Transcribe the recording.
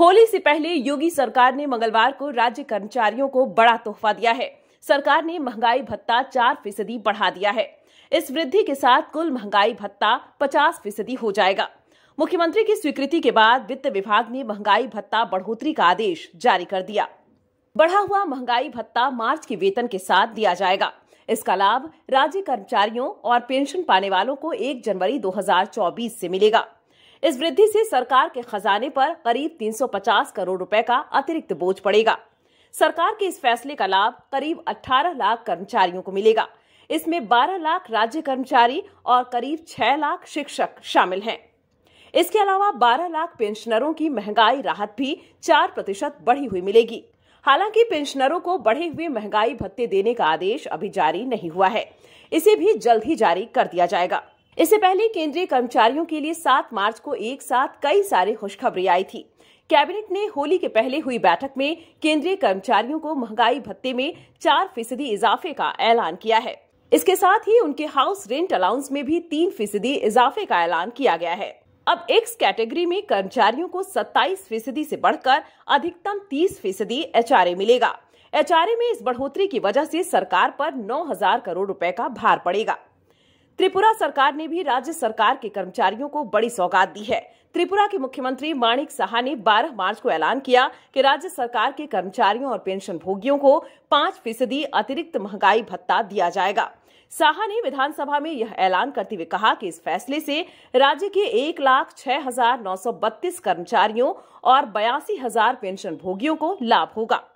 होली से पहले योगी सरकार ने मंगलवार को राज्य कर्मचारियों को बड़ा तोहफा दिया है सरकार ने महंगाई भत्ता चार फीसदी बढ़ा दिया है इस वृद्धि के साथ कुल महंगाई भत्ता पचास फीसदी हो जाएगा मुख्यमंत्री की स्वीकृति के बाद वित्त विभाग ने महंगाई भत्ता बढ़ोतरी का आदेश जारी कर दिया बढ़ा हुआ महंगाई भत्ता मार्च के वेतन के साथ दिया जाएगा इसका लाभ राज्य कर्मचारियों और पेंशन पाने वालों को 1 जनवरी 2024 से मिलेगा इस वृद्धि से सरकार के खजाने पर करीब 350 करोड़ रुपए का अतिरिक्त बोझ पड़ेगा सरकार के इस फैसले का लाभ करीब 18 लाख कर्मचारियों को मिलेगा इसमें 12 लाख राज्य कर्मचारी और करीब 6 लाख शिक्षक शामिल हैं इसके अलावा 12 लाख पेंशनरों की महंगाई राहत भी 4 प्रतिशत बढ़ी हुई मिलेगी हालांकि पेंशनरों को बढ़े हुए महंगाई भत्ते देने का आदेश अभी जारी नहीं हुआ है इसे भी जल्द ही जारी कर दिया जाएगा इससे पहले केंद्रीय कर्मचारियों के लिए 7 मार्च को एक साथ कई सारी खुशखबरी आई थी कैबिनेट ने होली के पहले हुई बैठक में केंद्रीय कर्मचारियों को महंगाई भत्ते में चार फीसदी इजाफे का ऐलान किया है इसके साथ ही उनके हाउस रेंट अलाउंस में भी तीन फीसदी इजाफे का ऐलान किया गया है अब एक्स कैटेगरी में कर्मचारियों को 27 फीसदी से बढ़कर अधिकतम 30 फीसदी एच मिलेगा एच में इस बढ़ोतरी की वजह से सरकार पर 9000 करोड़ रुपए का भार पड़ेगा त्रिपुरा सरकार ने भी राज्य सरकार के कर्मचारियों को बड़ी सौगात दी है त्रिपुरा के मुख्यमंत्री माणिक साहा ने 12 मार्च को ऐलान किया कि राज्य सरकार के कर्मचारियों और पेंशन भोगियों को पांच फीसदी अतिरिक्त महंगाई भत्ता दिया जाएगा साहा ने विधानसभा में यह ऐलान करते हुए कहा कि इस फैसले से राज्य के एक लाख छह हजार नौ सौ बत्तीस कर्मचारियों और बयासी हजार पेंशन भोगियों को लाभ होगा